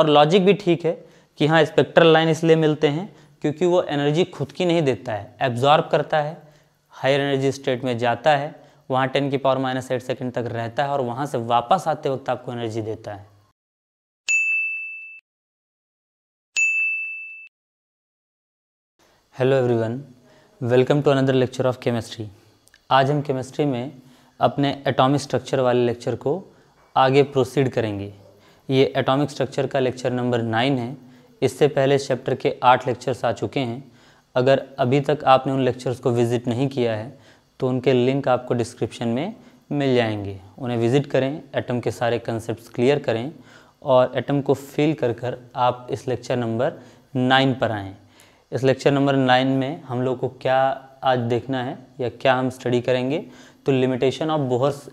और लॉजिक भी ठीक है कि हाँ स्पेक्ट्रल लाइन इसलिए मिलते हैं क्योंकि वो एनर्जी खुद की नहीं देता है एब्जॉर्ब करता है हायर एनर्जी स्टेट में जाता है वहाँ टेन की पावर माइनस एट सेकेंड तक रहता है और वहाँ से वापस आते वक्त आपको एनर्जी देता है hello everyone welcome to another lecture of chemistry आज हम केमिस्ट्री में अपने एटॉमिक स्ट्रक्चर वाले लेक्चर को आगे प्रोसीड करेंगे ये एटॉमिक स्ट्रक्चर का लेक्चर नंबर नाइन है इससे पहले इस चैप्टर के आठ लेक्चर्स आ चुके हैं अगर अभी तक आपने उन लेक्चर्स को विज़िट नहीं किया है तो उनके लिंक आपको डिस्क्रिप्शन में मिल जाएंगे उन्हें विज़िट करें एटम के सारे कंसेप्ट क्लियर करें और एटम को फील कर कर आप इस लेक्चर नंबर नाइन पर आएँ इस लेक्चर नंबर नाइन में हम लोग को क्या आज देखना है या क्या हम स्टडी करेंगे तो limitation of Bohr's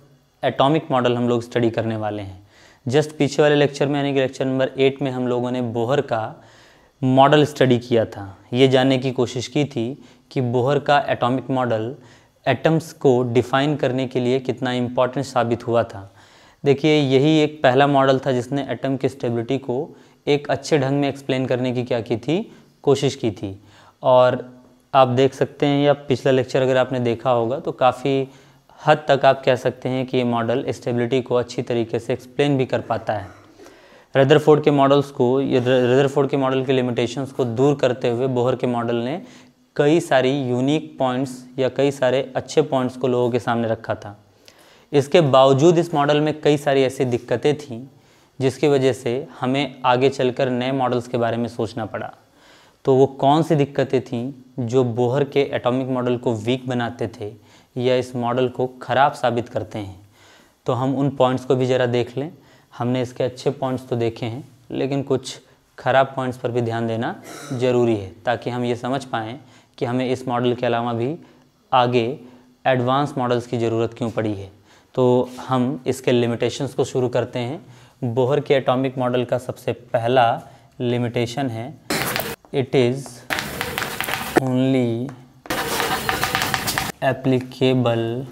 atomic model हम लोग स्टडी करने वाले हैं जस्ट पीछे वाले लेक्चर में यानी कि लेक्चर नंबर एट में हम लोगों ने बोहर का मॉडल स्टडी किया था ये जानने की कोशिश की थी कि बोहर का एटॉमिक मॉडल एटम्स को डिफाइन करने के लिए कितना इम्पॉर्टेंट साबित हुआ था देखिए यही एक पहला मॉडल था जिसने एटम की स्टेबिलिटी को एक अच्छे ढंग में एक्सप्लेन करने की क्या की थी कोशिश की थी और आप देख सकते हैं या पिछला लेक्चर अगर आपने देखा होगा तो काफ़ी हद तक आप कह सकते हैं कि ये मॉडल स्टेबिलिटी को अच्छी तरीके से एक्सप्लेन भी कर पाता है रदरफोर्ड के मॉडल्स को रदरफोर्ड के मॉडल के लिमिटेशंस को दूर करते हुए बोहर के मॉडल ने कई सारी यूनिक पॉइंट्स या कई सारे अच्छे पॉइंट्स को लोगों के सामने रखा था इसके बावजूद इस मॉडल में कई सारी ऐसी दिक्कतें थीं जिसकी वजह से हमें आगे चलकर नए मॉडल्स के बारे में सोचना पड़ा तो वो कौन सी दिक्कतें थीं जो बोहर के एटॉमिक मॉडल को वीक बनाते थे या इस मॉडल को ख़राब साबित करते हैं तो हम उन पॉइंट्स को भी ज़रा देख लें हमने इसके अच्छे पॉइंट्स तो देखे हैं लेकिन कुछ ख़राब पॉइंट्स पर भी ध्यान देना ज़रूरी है ताकि हम ये समझ पाएँ कि हमें इस मॉडल के अलावा भी आगे एडवांस मॉडल्स की ज़रूरत क्यों पड़ी है तो हम इसके लिमिटेशंस को शुरू करते हैं बोहर के एटॉमिक मॉडल का सबसे पहला लिमिटेशन है it is only applicable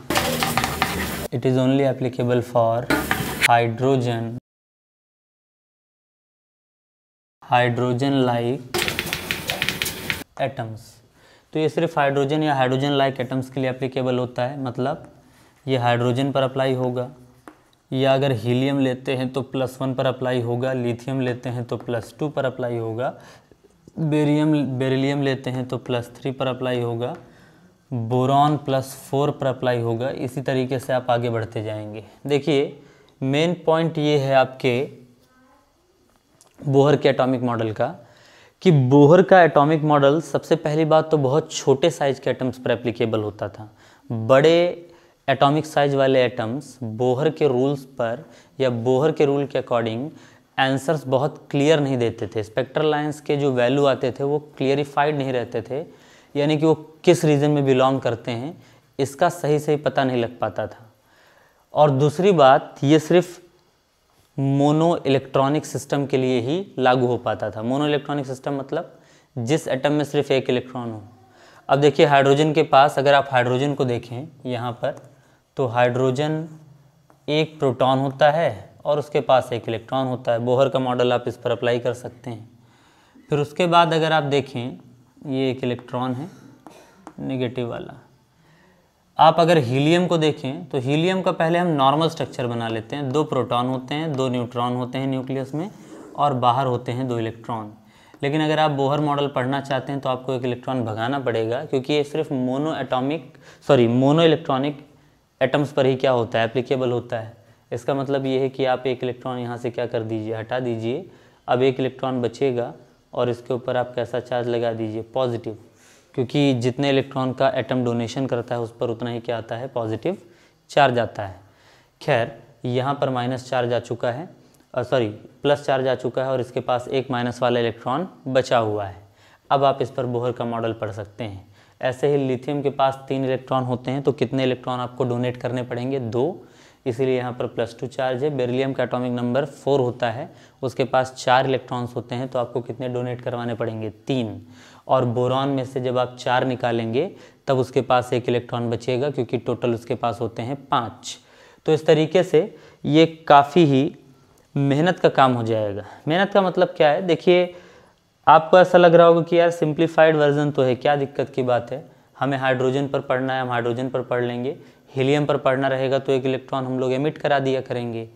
it is only applicable for hydrogen hydrogen like atoms तो ये सिर्फ हाइड्रोजन या हाइड्रोजन लाइक एटम्स के लिए एप्लीकेबल होता है मतलब ये हाइड्रोजन पर अप्लाई होगा या अगर हीलियम लेते हैं तो प्लस वन पर अप्लाई होगा लिथियम लेते हैं तो प्लस टू पर अप्लाई होगा बेरियम बेरिलियम लेते हैं तो प्लस थ्री पर अप्लाई होगा बोरॉन प्लस फोर पर अप्लाई होगा इसी तरीके से आप आगे बढ़ते जाएंगे देखिए मेन पॉइंट ये है आपके बोहर के एटॉमिक मॉडल का कि बोहर का एटॉमिक मॉडल सबसे पहली बात तो बहुत छोटे साइज के एटम्स पर एप्लीकेबल होता था बड़े एटॉमिक साइज वाले एटम्स बोहर के रूल्स पर या बोहर के रूल के अकॉर्डिंग आंसर्स बहुत क्लियर नहीं देते थे स्पेक्ट्रल लाइंस के जो वैल्यू आते थे वो क्लियरिफाइड नहीं रहते थे यानी कि वो किस रीजन में बिलोंग करते हैं इसका सही सही पता नहीं लग पाता था और दूसरी बात ये सिर्फ मोनो इलेक्ट्रॉनिक सिस्टम के लिए ही लागू हो पाता था मोनो इलेक्ट्रॉनिक सिस्टम मतलब जिस एटम में सिर्फ एक इलेक्ट्रॉन हो अब देखिए हाइड्रोजन के पास अगर आप हाइड्रोजन को देखें यहाँ पर तो हाइड्रोजन एक प्रोटॉन होता है और उसके पास एक इलेक्ट्रॉन होता है बोहर का मॉडल आप इस पर अप्लाई कर सकते हैं फिर उसके बाद अगर आप देखें ये एक इलेक्ट्रॉन है नेगेटिव वाला आप अगर हीलियम को देखें तो हीलियम का पहले हम नॉर्मल स्ट्रक्चर बना लेते हैं दो प्रोटॉन होते हैं दो न्यूट्रॉन होते हैं न्यूक्लियस में और बाहर होते हैं दो इलेक्ट्रॉन लेकिन अगर आप बोहर मॉडल पढ़ना चाहते हैं तो आपको एक इलेक्ट्रॉन भगाना पड़ेगा क्योंकि ये सिर्फ mono atomic sorry mono electronic atoms पर ही क्या होता है एप्लीकेबल होता है इसका मतलब ये है कि आप एक इलेक्ट्रॉन यहाँ से क्या कर दीजिए हटा दीजिए अब एक इलेक्ट्रॉन बचेगा और इसके ऊपर आप कैसा चार्ज लगा दीजिए पॉजिटिव क्योंकि जितने इलेक्ट्रॉन का एटम डोनेशन करता है उस पर उतना ही क्या आता है पॉजिटिव चार्ज आता है खैर यहाँ पर माइनस चार्ज आ चुका है सॉरी प्लस चार्ज आ चुका है और इसके पास एक माइनस वाला इलेक्ट्रॉन बचा हुआ है अब आप इस पर बोहर का मॉडल पढ़ सकते हैं ऐसे ही लिथियम के पास तीन इलेक्ट्रॉन होते हैं तो कितने इलेक्ट्रॉन आपको डोनेट करने पड़ेंगे दो इसीलिए यहाँ पर प्लस टू चार्ज है बेरिलियम का एटॉमिक नंबर फोर होता है उसके पास चार इलेक्ट्रॉन्स होते हैं तो आपको कितने डोनेट करवाने पड़ेंगे तीन और बोरॉन में से जब आप चार निकालेंगे तब उसके पास एक इलेक्ट्रॉन बचेगा क्योंकि टोटल उसके पास होते हैं पाँच तो इस तरीके से ये काफ़ी ही मेहनत का काम हो जाएगा मेहनत का मतलब क्या है देखिए आपको ऐसा लग रहा होगा कि यार सिंप्लीफाइड वर्जन तो है क्या दिक्कत की बात है हमें हाइड्रोजन पर पढ़ना है हम हाइड्रोजन पर पढ़ लेंगे हीलियम पर पढ़ना रहेगा तो एक इलेक्ट्रॉन हम लोग एमिट करा दिया करेंगे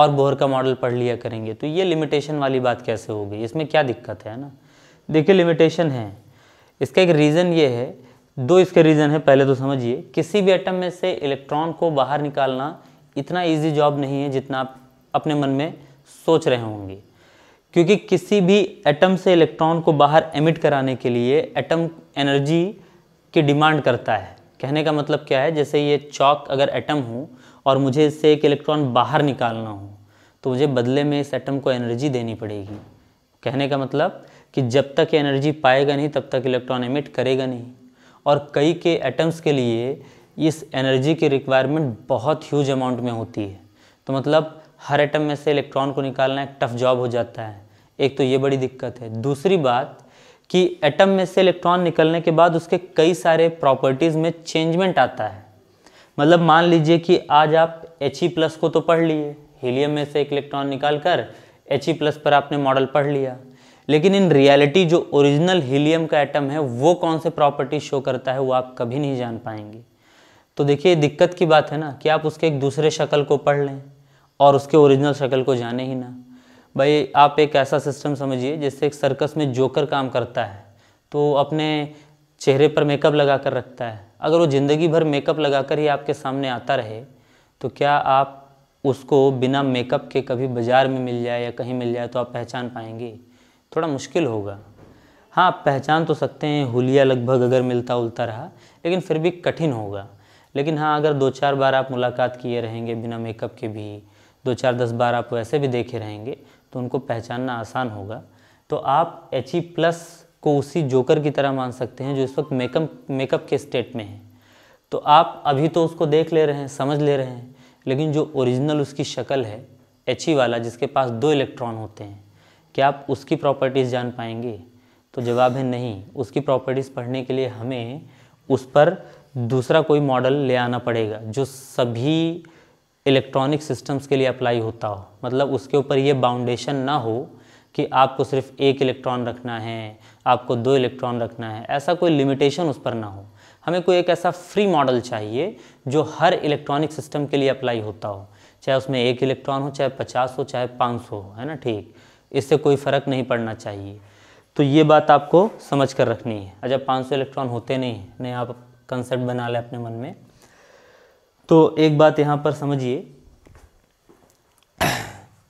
और बोहर का मॉडल पढ़ लिया करेंगे तो ये लिमिटेशन वाली बात कैसे हो गई इसमें क्या दिक्कत है ना देखिए लिमिटेशन है इसका एक रीज़न ये है दो इसके रीज़न है पहले तो समझिए किसी भी एटम में से इलेक्ट्रॉन को बाहर निकालना इतना इजी जॉब नहीं है जितना आप अपने मन में सोच रहे होंगे क्योंकि किसी भी एटम से इलेक्ट्रॉन को बाहर एमिट कराने के लिए एटम एनर्जी की डिमांड करता है कहने का मतलब क्या है जैसे ये चौक अगर एटम हो और मुझे इससे एक इलेक्ट्रॉन बाहर निकालना हो तो मुझे बदले में इस एटम को एनर्जी देनी पड़ेगी कहने का मतलब कि जब तक ये एनर्जी पाएगा नहीं तब तक इलेक्ट्रॉन एमिट करेगा नहीं और कई के एटम्स के लिए इस एनर्जी की रिक्वायरमेंट बहुत ह्यूज अमाउंट में होती है तो मतलब हर एटम में से इलेक्ट्रॉन को निकालना एक टफ जॉब हो जाता है एक तो ये बड़ी दिक्कत है दूसरी बात कि एटम में से इलेक्ट्रॉन निकलने के बाद उसके कई सारे प्रॉपर्टीज़ में चेंजमेंट आता है मतलब मान लीजिए कि आज आप एच ई प्लस को तो पढ़ लिए हीलियम में से एक इलेक्ट्रॉन निकाल कर एच ई प्लस पर आपने मॉडल पढ़ लिया लेकिन इन रियलिटी जो ओरिजिनल हीलियम का एटम है वो कौन से प्रॉपर्टी शो करता है वो आप कभी नहीं जान पाएंगे तो देखिए दिक्कत की बात है ना कि आप उसके एक दूसरे शक्ल को पढ़ लें और उसके ओरिजिनल शक्ल को जाने ही ना भाई आप एक ऐसा सिस्टम समझिए जैसे एक सर्कस में जोकर काम करता है तो अपने चेहरे पर मेकअप लगा कर रखता है अगर वो ज़िंदगी भर मेकअप लगा कर ही आपके सामने आता रहे तो क्या आप उसको बिना मेकअप के कभी बाज़ार में मिल जाए या कहीं मिल जाए तो आप पहचान पाएंगे थोड़ा मुश्किल होगा हाँ आप पहचान तो सकते हैं हुलिया लगभग अगर मिलता उलता रहा लेकिन फिर भी कठिन होगा लेकिन हाँ अगर दो चार बार आप मुलाकात किए रहेंगे बिना मेकअप के भी दो चार दस बार आप वैसे भी देखे रहेंगे तो उनको पहचानना आसान होगा तो आप एच ई प्लस को उसी जोकर की तरह मान सकते हैं जो इस वक्त मेकअप मेकअप के स्टेट में है तो आप अभी तो उसको देख ले रहे हैं समझ ले रहे हैं लेकिन जो ओरिजिनल उसकी शक्ल है एच ई e वाला जिसके पास दो इलेक्ट्रॉन होते हैं क्या आप उसकी प्रॉपर्टीज़ जान पाएंगे तो जवाब है नहीं उसकी प्रॉपर्टीज़ पढ़ने के लिए हमें उस पर दूसरा कोई मॉडल ले आना पड़ेगा जो सभी इलेक्ट्रॉनिक सिस्टम्स के लिए अप्लाई होता हो मतलब उसके ऊपर ये बाउंडेशन ना हो कि आपको सिर्फ एक इलेक्ट्रॉन रखना है आपको दो इलेक्ट्रॉन रखना है ऐसा कोई लिमिटेशन उस पर ना हो हमें कोई एक ऐसा फ्री मॉडल चाहिए जो हर इलेक्ट्रॉनिक सिस्टम के लिए अप्लाई होता हो चाहे उसमें एक इलेक्ट्रॉन हो चाहे पचास हो चाहे पाँच सौ हो है ना ठीक इससे कोई फ़र्क नहीं पड़ना चाहिए तो ये बात आपको समझ कर रखनी है अच्छा पाँच सौ इलेक्ट्रॉन होते नहीं नहीं आप कंसेप्ट बना लें अपने मन में तो एक बात यहाँ पर समझिए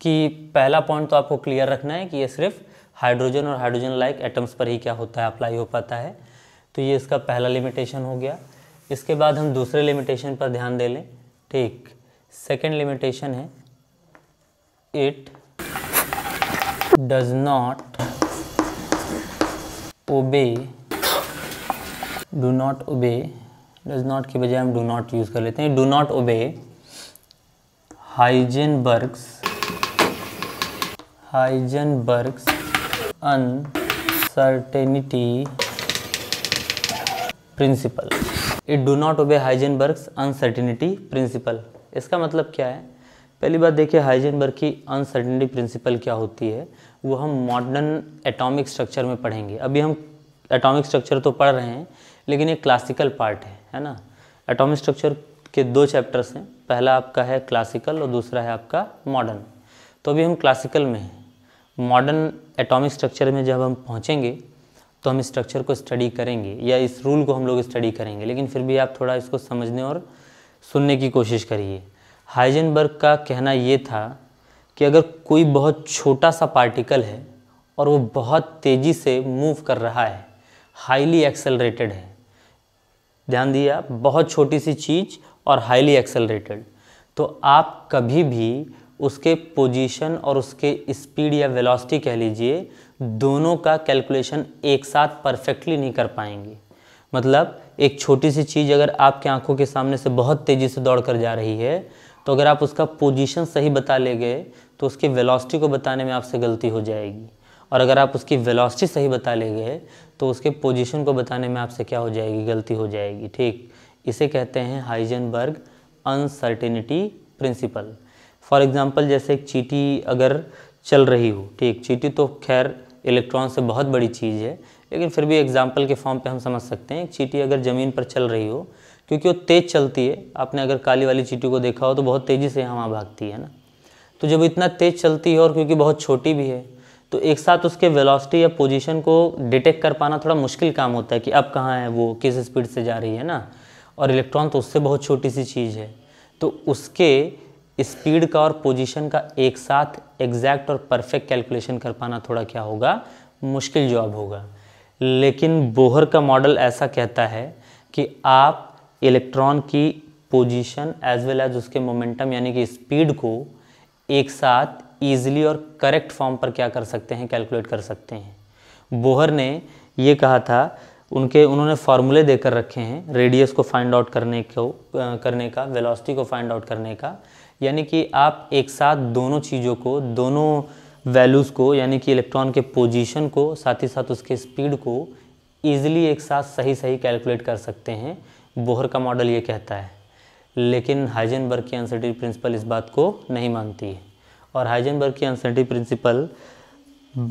कि पहला पॉइंट तो आपको क्लियर रखना है कि ये सिर्फ हाइड्रोजन और हाइड्रोजन लाइक एटम्स पर ही क्या होता है अप्लाई हो पाता है तो ये इसका पहला लिमिटेशन हो गया इसके बाद हम दूसरे लिमिटेशन पर ध्यान दे लें ठीक सेकेंड लिमिटेशन है it does not obey do not obey does not के बजाय हम डू नॉट यूज़ कर लेते हैं do not obey Heisen Heisenberg uncertainty principle it do not obey Heisenberg uncertainty principle इसका मतलब क्या है पहली बात देखिए हाइजन बर्ग की अनसर्टेनिटी प्रिंसिपल क्या होती है वो हम मॉडर्न एटॉमिक स्ट्रक्चर में पढ़ेंगे अभी हम एटॉमिक स्ट्रक्चर तो पढ़ रहे हैं लेकिन एक क्लासिकल पार्ट है है ना एटॉमिक स्ट्रक्चर के दो चैप्टर्स हैं पहला आपका है क्लासिकल और दूसरा है आपका मॉडर्न तो अभी हम क्लासिकल में हैं मॉडर्न एटॉमिक स्ट्रक्चर में जब हम पहुँचेंगे तो हम स्ट्रक्चर को स्टडी करेंगे या इस रूल को हम लोग स्टडी करेंगे लेकिन फिर भी आप थोड़ा इसको समझने और सुनने की कोशिश करिए हाइजनबर्ग का कहना ये था कि अगर कोई बहुत छोटा सा पार्टिकल है और वो बहुत तेज़ी से मूव कर रहा है हाईली एक्सेलरेटेड है ध्यान दिया बहुत छोटी सी चीज़ और हाईली एक्सेलरेटेड तो आप कभी भी उसके पोजीशन और उसके स्पीड या वेलोसिटी कह लीजिए दोनों का कैलकुलेशन एक साथ परफेक्टली नहीं कर पाएंगे मतलब एक छोटी सी चीज़ अगर आपके आंखों के सामने से बहुत तेज़ी से दौड़ कर जा रही है तो अगर आप उसका पोजीशन सही बता ले गए तो उसकी वेलोसिटी को बताने में आपसे गलती हो जाएगी और अगर आप उसकी वेलोसिटी सही बता लेंगे तो उसके पोजीशन को बताने में आपसे क्या हो जाएगी गलती हो जाएगी ठीक इसे कहते हैं Heisenberg uncertainty principle for example जैसे एक चीटी अगर चल रही हो ठीक चीटी तो खैर इलेक्ट्रॉन से बहुत बड़ी चीज़ है लेकिन फिर भी एग्जाम्पल के फॉर्म पर हम समझ सकते हैं चीटी अगर ज़मीन पर चल रही हो क्योंकि वो तेज़ चलती है आपने अगर काली वाली चीटी को देखा हो तो बहुत तेज़ी से यहाँ भागती है ना तो जब इतना तेज़ चलती है और क्योंकि बहुत छोटी भी है तो एक साथ उसके वेलोसिटी या पोजीशन को डिटेक्ट कर पाना थोड़ा मुश्किल काम होता है कि अब कहाँ है वो किस स्पीड से जा रही है ना और इलेक्ट्रॉन तो उससे बहुत छोटी सी चीज़ है तो उसके स्पीड का और पोजीशन का एक साथ एग्जैक्ट और परफेक्ट कैलकुलेशन कर पाना थोड़ा क्या होगा मुश्किल जॉब होगा लेकिन बोहर का मॉडल ऐसा कहता है कि आप इलेक्ट्रॉन की पोजीशन एज वेल एज उसके मोमेंटम यानी कि स्पीड को एक साथ ईजिली और करेक्ट फॉर्म पर क्या कर सकते हैं कैलकुलेट कर सकते हैं बोहर ने ये कहा था उनके उन्होंने फार्मूले देकर रखे हैं रेडियस को फाइंड आउट करने को करने का वेलोसिटी को फाइंड आउट करने का यानी कि आप एक साथ दोनों चीज़ों को दोनों वैल्यूज़ को यानी कि इलेक्ट्रॉन के पोजीशन को साथ ही साथ उसके स्पीड को ईजिली एक साथ सही सही कैलकुलेट कर सकते हैं बोहर का मॉडल ये कहता है लेकिन हाइजनबर्ग की अनसर्टिटी प्रिंसिपल इस बात को नहीं मानती है और हाइजनबर्ग की अनसर्टी प्रिंसिपल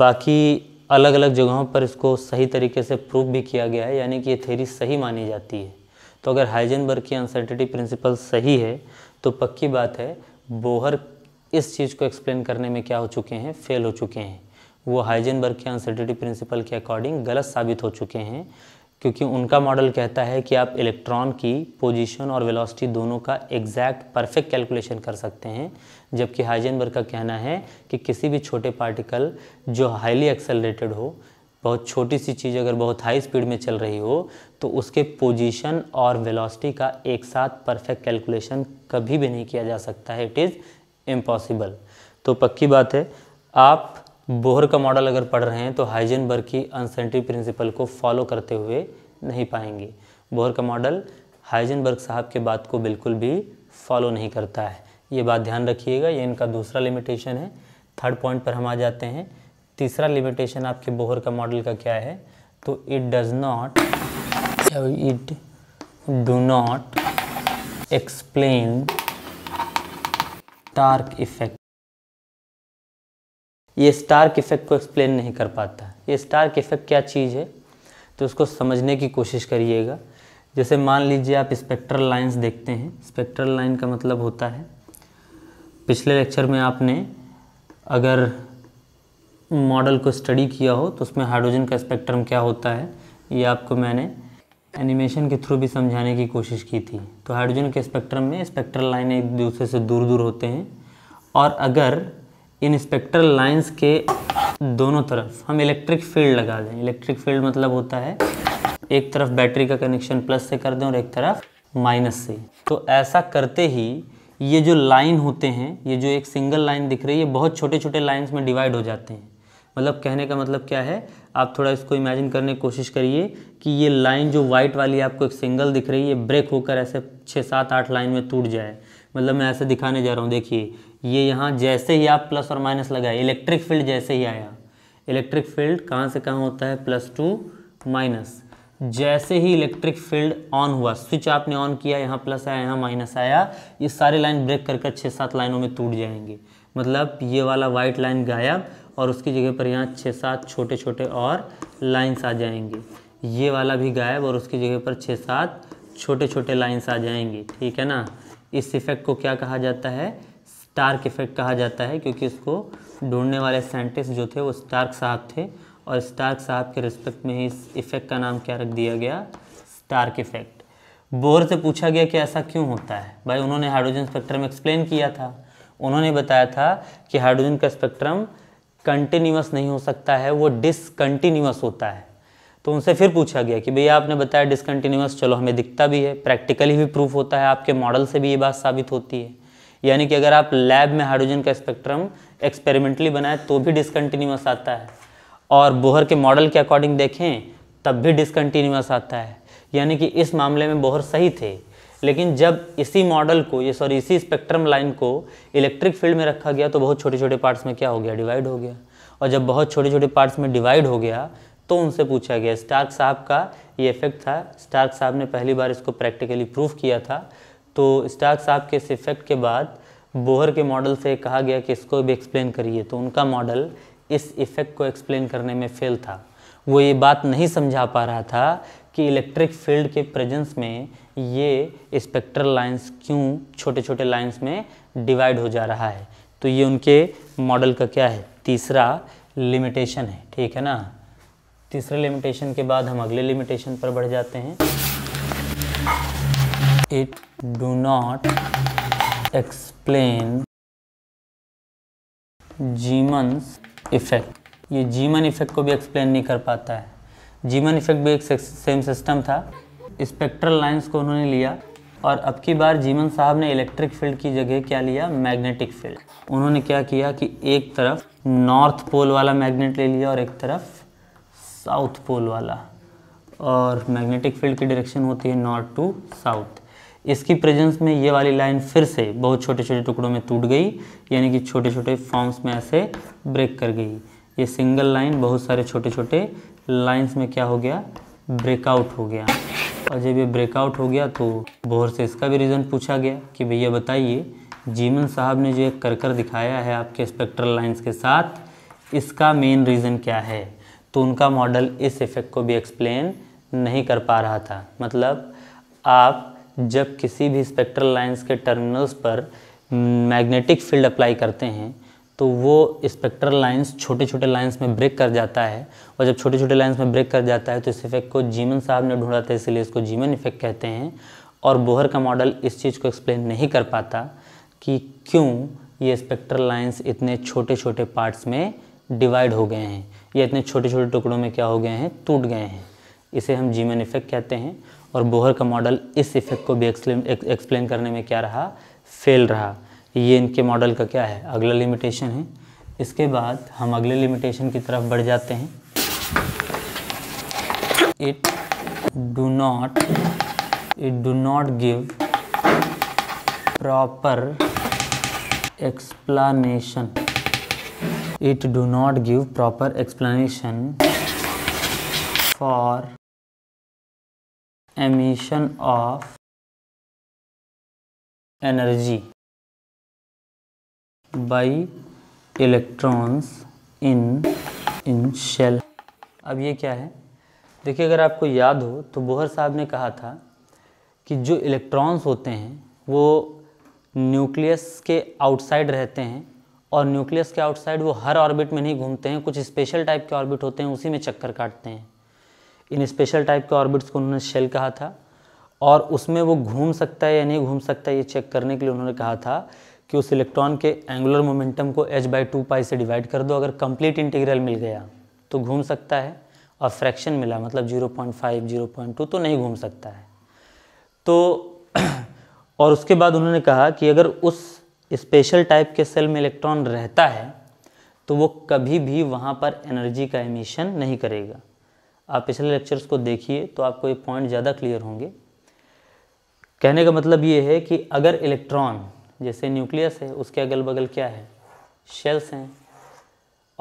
बाकी अलग अलग जगहों पर इसको सही तरीके से प्रूव भी किया गया है यानी कि ये थेरी सही मानी जाती है तो अगर हाइजनबर्ग की अनसर्टिटी प्रिंसिपल सही है तो पक्की बात है बोहर इस चीज़ को एक्सप्लेन करने में क्या हो चुके हैं फेल हो चुके हैं वो हाइजनबर्ग के अनसर्टिटी प्रिंसिपल के अकॉर्डिंग गलत साबित हो चुके हैं क्योंकि उनका मॉडल कहता है कि आप इलेक्ट्रॉन की पोजिशन और वेलासिटी दोनों का एग्जैक्ट परफेक्ट कैलकुलेशन कर सकते हैं जबकि हाइजेनबर्ग का कहना है कि किसी भी छोटे पार्टिकल जो हाईली एक्सेलरेटेड हो बहुत छोटी सी चीज़ अगर बहुत हाई स्पीड में चल रही हो तो उसके पोजीशन और वेलोसिटी का एक साथ परफेक्ट कैलकुलेशन कभी भी नहीं किया जा सकता है इट इज़ इम्पॉसिबल तो पक्की बात है आप बोहर का मॉडल अगर पढ़ रहे हैं तो हाइजेनबर्ग की अनसेंट्री प्रिंसिपल को फॉलो करते हुए नहीं पाएंगे बोहर का मॉडल हाइजेनबर्ग साहब के बात को बिल्कुल भी फॉलो नहीं करता है ये बात ध्यान रखिएगा ये इनका दूसरा लिमिटेशन है थर्ड पॉइंट पर हम आ जाते हैं तीसरा लिमिटेशन आपके बोहर का मॉडल का क्या है तो it does not it do not explain Stark effect ये स्टार्क इफेक्ट को एक्सप्लेन नहीं कर पाता ये स्टार्क इफेक्ट क्या चीज़ है तो उसको समझने की कोशिश करिएगा जैसे मान लीजिए आप स्पेक्ट्रल लाइंस देखते हैं स्पेक्ट्रल लाइन का मतलब होता है पिछले लेक्चर में आपने अगर मॉडल को स्टडी किया हो तो उसमें हाइड्रोजन का स्पेक्ट्रम क्या होता है ये आपको मैंने एनिमेशन के थ्रू भी समझाने की कोशिश की थी तो हाइड्रोजन के स्पेक्ट्रम में स्पेक्ट्रल लाइनें एक दूसरे से दूर दूर होते हैं और अगर इन स्पेक्ट्रल लाइंस के दोनों तरफ हम इलेक्ट्रिक फील्ड लगा दें इलेक्ट्रिक फील्ड मतलब होता है एक तरफ बैटरी का कनेक्शन प्लस से कर दें और एक तरफ माइनस से तो ऐसा करते ही ये जो लाइन होते हैं ये जो एक सिंगल लाइन दिख रही है बहुत छोटे छोटे लाइन्स में डिवाइड हो जाते हैं मतलब कहने का मतलब क्या है आप थोड़ा इसको इमेजिन करने की कोशिश करिए कि ये लाइन जो व्हाइट वाली आपको एक सिंगल दिख रही है ब्रेक होकर ऐसे छः सात आठ लाइन में टूट जाए मतलब मैं ऐसे दिखाने जा रहा हूँ देखिए ये यहाँ जैसे ही आप प्लस और माइनस लगाए इलेक्ट्रिक फील्ड जैसे ही आया इलेक्ट्रिक फील्ड कहाँ से कहाँ होता है प्लस टू माइनस हम्म। जैसे ही इलेक्ट्रिक फील्ड ऑन हुआ स्विच आपने ऑन किया यहाँ प्लस आया यहाँ माइनस आया ये सारे लाइन ब्रेक करके छः सात लाइनों में टूट जाएंगे मतलब ये वाला वाइट लाइन गायब और उसकी जगह पर यहाँ छः सात छोटे छोटे और लाइन्स आ जाएंगे ये वाला भी गायब और उसकी जगह पर छः सात छोटे छोटे लाइन्स आ जाएंगे ठीक है ना इस इफ़ेक्ट को क्या कहा जाता है स्टार्क इफ़ेक्ट कहा जाता है क्योंकि इसको ढूंढने वाले साइंटिस्ट जो थे वो स्टार्क साहब थे और स्टार्क साहब के रिस्पेक्ट में ही इस इफ़ेक्ट का नाम क्या रख दिया गया स्टार्क इफ़ेक्ट बोर से पूछा गया कि ऐसा क्यों होता है भाई उन्होंने हाइड्रोजन स्पेक्ट्रम एक्सप्लेन किया था उन्होंने बताया था कि हाइड्रोजन का स्पेक्ट्रम कंटिन्यूस नहीं हो सकता है वो डिसकंटिन्यूस होता है तो उनसे फिर पूछा गया कि भैया आपने बताया डिसकंटिन्यूस चलो हमें दिखता भी है प्रैक्टिकली भी प्रूफ होता है आपके मॉडल से भी ये बात साबित होती है यानी कि अगर आप लैब में हाइड्रोजन का स्पेक्ट्रम एक्सपेरिमेंटली बनाए तो भी डिसकंटिन्यूस आता है और बोहर के मॉडल के अकॉर्डिंग देखें तब भी डिसकंटिन्यूस आता है यानी कि इस मामले में बोहर सही थे लेकिन जब इसी मॉडल को ये सॉरी इसी स्पेक्ट्रम लाइन को इलेक्ट्रिक फील्ड में रखा गया तो बहुत छोटे छोटे पार्ट्स में क्या हो गया डिवाइड हो गया और जब बहुत छोटे छोटे पार्ट्स में डिवाइड हो गया तो उनसे पूछा गया स्टार्क साहब का ये इफेक्ट था स्टार्क साहब ने पहली बार इसको प्रैक्टिकली प्रूफ किया था तो स्टार्क साहब के इस इफेक्ट के बाद बोहर के मॉडल से कहा गया कि इसको भी एक्सप्लेन करिए तो उनका मॉडल इस इफ़ेक्ट को एक्सप्लेन करने में फेल था वो ये बात नहीं समझा पा रहा था कि इलेक्ट्रिक फील्ड के प्रेजेंस में ये स्पेक्ट्रल लाइंस क्यों छोटे छोटे लाइंस में डिवाइड हो जा रहा है तो ये उनके मॉडल का क्या है तीसरा लिमिटेशन है ठीक है ना तीसरे लिमिटेशन के बाद हम अगले लिमिटेशन पर बढ़ जाते हैं it do not explain Zeeman's effect ये जीमन इफ़ेक्ट को भी एक्सप्लेन नहीं कर पाता है जीमन इफ़ेक्ट भी एक सेम सिस्टम था स्पेक्ट्रल लाइंस को उन्होंने लिया और अब की बार जीमन साहब ने इलेक्ट्रिक फील्ड की जगह क्या लिया मैग्नेटिक फील्ड उन्होंने क्या किया कि एक तरफ नॉर्थ पोल वाला मैग्नेट ले लिया और एक तरफ साउथ पोल वाला और मैग्नेटिक फील्ड की डायरेक्शन होती है नॉर्थ टू साउथ इसकी प्रेजेंस में ये वाली लाइन फिर से बहुत छोटे छोटे टुकड़ों में टूट गई यानी कि छोटे छोटे फॉर्म्स में ऐसे ब्रेक कर गई ये सिंगल लाइन बहुत सारे छोटे छोटे लाइंस में क्या हो गया ब्रेकआउट हो गया और जब ये ब्रेकआउट हो गया तो बोहर से इसका भी रीज़न पूछा गया कि भैया बताइए जीमन साहब ने जो एक कर कर दिखाया है आपके स्पेक्ट्रल लाइन्स के साथ इसका मेन रीज़न क्या है तो उनका मॉडल इस इफ़ेक्ट को भी एक्सप्लेन नहीं कर पा रहा था मतलब आप जब किसी भी स्पेक्ट्रल लाइंस के टर्मिनल्स पर मैग्नेटिक फील्ड अप्लाई करते हैं तो वो स्पेक्ट्रल लाइंस छोटे छोटे लाइंस में ब्रेक कर जाता है और जब छोटे छोटे लाइंस में ब्रेक कर जाता है तो इस इफेक्ट को जीमन साहब ने ढूंढा था इसलिए इसको जीमन इफेक्ट कहते हैं और बोहर का मॉडल इस चीज़ को एक्सप्लेन नहीं कर पाता कि क्यों ये स्पेक्ट्रल लाइंस इतने छोटे छोटे पार्ट्स में डिवाइड हो गए हैं या इतने छोटे छोटे टुकड़ों में क्या हो गए हैं टूट गए हैं इसे हम जीमन इफेक्ट कहते हैं और बोहर का मॉडल इस इफेक्ट को भी एक्सप्लेन करने में क्या रहा फेल रहा ये इनके मॉडल का क्या है अगला लिमिटेशन है इसके बाद हम अगले लिमिटेशन की तरफ बढ़ जाते हैं it do not it do not give proper explanation it do not give proper explanation for emission of energy by electrons in in shell अब ये क्या है देखिए अगर आपको याद हो तो बोहर साहब ने कहा था कि जो इलेक्ट्रॉन्स होते हैं वो न्यूक्लियस के आउटसाइड रहते हैं और न्यूक्लियस के आउटसाइड वो हर ऑर्बिट में नहीं घूमते हैं कुछ स्पेशल टाइप के ऑर्बिट होते हैं उसी में चक्कर काटते हैं इन स्पेशल टाइप के ऑर्बिट्स को उन्होंने शेल कहा था और उसमें वो घूम सकता है या नहीं घूम सकता है ये चेक करने के लिए उन्होंने कहा था कि उस इलेक्ट्रॉन के एंगुलर मोमेंटम को एच बाई टू पाई से डिवाइड कर दो अगर कंप्लीट इंटीग्रल मिल गया तो घूम सकता है और फ्रैक्शन मिला मतलब 0.5 0.2 तो नहीं घूम सकता है तो और उसके बाद उन्होंने कहा कि अगर उस स्पेशल टाइप के सेल में इलेक्ट्रॉन रहता है तो वो कभी भी वहाँ पर एनर्जी का एमिशन नहीं करेगा आप पिछले लेक्चर्स को देखिए तो आपको ये पॉइंट ज़्यादा क्लियर होंगे कहने का मतलब ये है कि अगर इलेक्ट्रॉन जैसे न्यूक्लियस है उसके अगल बगल क्या है शेल्स हैं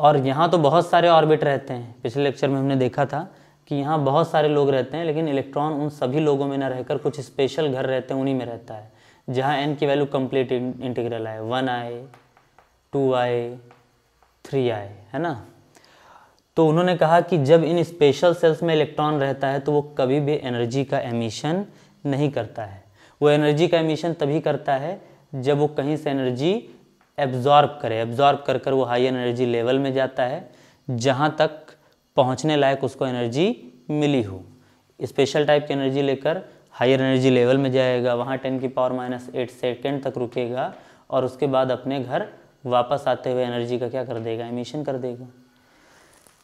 और यहाँ तो बहुत सारे ऑर्बिट रहते हैं पिछले लेक्चर में हमने देखा था कि यहाँ बहुत सारे लोग रहते हैं लेकिन इलेक्ट्रॉन उन सभी लोगों में ना रहकर कुछ स्पेशल घर रहते हैं उन्हीं में रहता है जहाँ एन की वैल्यू कम्प्लीट इंटीग्रल आए वन आए टू आए थ्री आए है ना तो उन्होंने कहा कि जब इन स्पेशल सेल्स में इलेक्ट्रॉन रहता है तो वो कभी भी एनर्जी का एमिशन नहीं करता है वो एनर्जी का एमिशन तभी करता है जब वो कहीं से एनर्जी एब्जॉर्ब करे एब्जॉर्ब कर कर वो हाई एनर्जी लेवल में जाता है जहाँ तक पहुँचने लायक उसको एनर्जी मिली हो स्पेशल टाइप की एनर्जी लेकर हायर एनर्जी लेवल में जाएगा वहाँ टेन की पावर माइनस एट सेकेंड तक रुकेगा और उसके बाद अपने घर वापस आते हुए एनर्जी का क्या कर देगा एमिशन कर देगा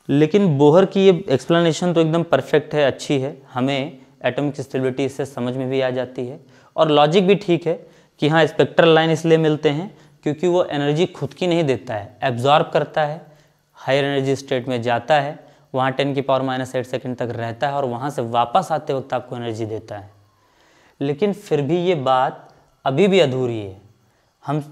लेकिन बोहर की ये एक्सप्लेनेशन तो एकदम परफेक्ट है अच्छी है हमें एटॉमिक स्टेबिलिटी इससे समझ में भी आ जाती है और लॉजिक भी ठीक है कि हाँ स्पेक्ट्रल लाइन इसलिए मिलते हैं क्योंकि वो एनर्जी खुद की नहीं देता है एब्जॉर्ब करता है हायर एनर्जी स्टेट में जाता है वहाँ टेन की पावर माइनस एट सेकेंड तक रहता है और वहाँ से वापस आते वक्त आपको एनर्जी देता है लेकिन फिर भी ये बात अभी भी अधूरी है हम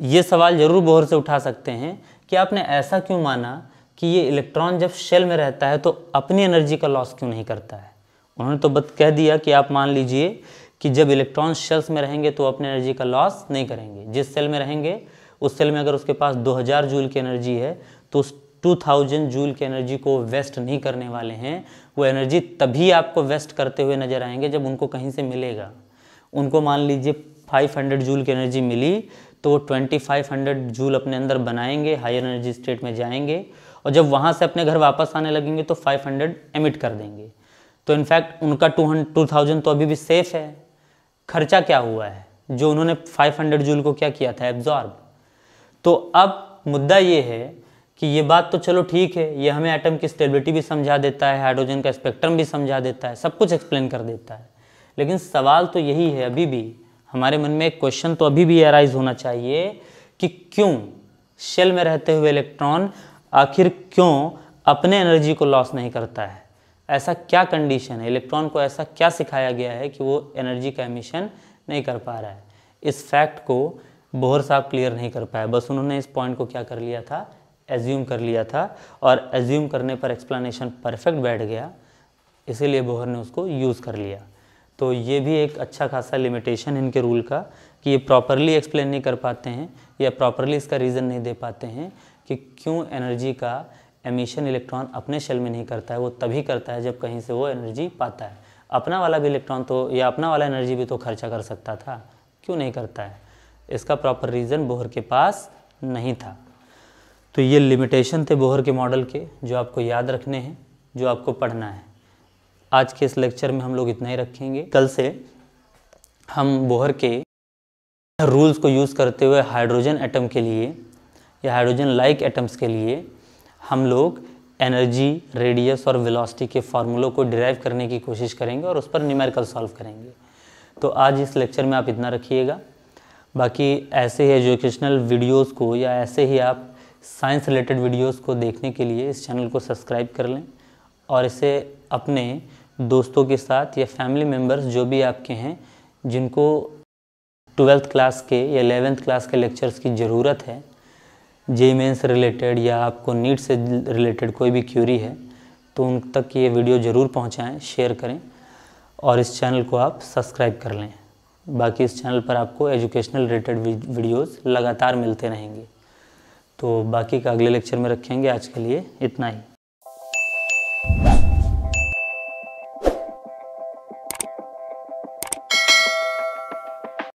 ये सवाल ज़रूर बोहर से उठा सकते हैं कि आपने ऐसा क्यों माना कि ये इलेक्ट्रॉन जब शेल में रहता है तो अपनी एनर्जी का लॉस क्यों नहीं करता है उन्होंने तो बत कह दिया कि आप मान लीजिए कि जब इलेक्ट्रॉन शेल्स में रहेंगे तो अपनी एनर्जी का लॉस नहीं करेंगे जिस सेल में रहेंगे उस सेल में अगर उसके पास 2000 जूल की एनर्जी है तो उस 2000 जूल की एनर्जी को वेस्ट नहीं करने वाले हैं वो एनर्जी तभी आपको वेस्ट करते हुए नजर आएंगे जब उनको कहीं से मिलेगा उनको मान लीजिए 500 जूल की एनर्जी मिली तो वो 2500 जूल अपने अंदर बनाएंगे हायर एनर्जी स्टेट में जाएंगे और जब वहाँ से अपने घर वापस आने लगेंगे तो 500 एमिट कर देंगे तो इनफैक्ट उनका टू टू थाउजेंड तो अभी भी सेफ है खर्चा क्या हुआ है जो उन्होंने 500 जूल को क्या किया था एब्जॉर्ब तो अब मुद्दा ये है कि ये बात तो चलो ठीक है ये हमें एटम की स्टेबिलिटी भी समझा देता है हाइड्रोजन का स्पेक्ट्रम भी समझा देता है सब कुछ एक्सप्लेन कर देता है लेकिन सवाल तो यही है अभी भी हमारे मन में एक क्वेश्चन तो अभी भी अराइज होना चाहिए कि क्यों शेल में रहते हुए इलेक्ट्रॉन आखिर क्यों अपने एनर्जी को लॉस नहीं करता है ऐसा क्या कंडीशन है इलेक्ट्रॉन को ऐसा क्या सिखाया गया है कि वो एनर्जी का एमिशन नहीं कर पा रहा है इस फैक्ट को बोहर साहब क्लियर नहीं कर पाए बस उन्होंने इस पॉइंट को क्या कर लिया था एज्यूम कर लिया था और एज्यूम करने पर एक्सप्लेनेशन परफेक्ट बैठ गया इसीलिए बोहर ने उसको यूज़ कर लिया तो ये भी एक अच्छा खासा लिमिटेशन इनके रूल का कि ये प्रॉपरली एक्सप्लेन नहीं कर पाते हैं या प्रॉपरली इसका रीज़न नहीं दे पाते हैं कि क्यों एनर्जी का एमिशन इलेक्ट्रॉन अपने शेल में नहीं करता है वो तभी करता है जब कहीं से वो एनर्जी पाता है अपना वाला भी इलेक्ट्रॉन तो या अपना वाला एनर्जी भी तो खर्चा कर सकता था क्यों नहीं करता है इसका प्रॉपर रीज़न बोहर के पास नहीं था तो ये लिमिटेशन थे बोहर के मॉडल के जो आपको याद रखने हैं जो आपको पढ़ना है आज के इस लेक्चर में हम लोग इतना ही रखेंगे कल से हम बोहर के रूल्स को यूज़ करते हुए हाइड्रोजन एटम के लिए या हाइड्रोजन लाइक एटम्स के लिए हम लोग एनर्जी रेडियस और वेलोसिटी के फार्मूलों को डिराइव करने की कोशिश करेंगे और उस पर न्यूमेरिकल सॉल्व करेंगे तो आज इस लेक्चर में आप इतना रखिएगा बाकी ऐसे ही एजुकेशनल वीडियोस को या ऐसे ही आप साइंस रिलेटेड वीडियोस को देखने के लिए इस चैनल को सब्सक्राइब कर लें और इसे अपने दोस्तों के साथ या फैमिली मेम्बर्स जो भी आपके हैं जिनको ट्वेल्थ क्लास के या एलेवेंथ क्लास के लेक्चर्स की ज़रूरत है जे मेन्स रिलेटेड या आपको नीट से रिलेटेड कोई भी क्यूरी है तो उन तक ये वीडियो ज़रूर पहुंचाएं, शेयर करें और इस चैनल को आप सब्सक्राइब कर लें बाकी इस चैनल पर आपको एजुकेशनल रिलेटेड वीडियोस लगातार मिलते रहेंगे तो बाकी का अगले लेक्चर में रखेंगे आज के लिए इतना ही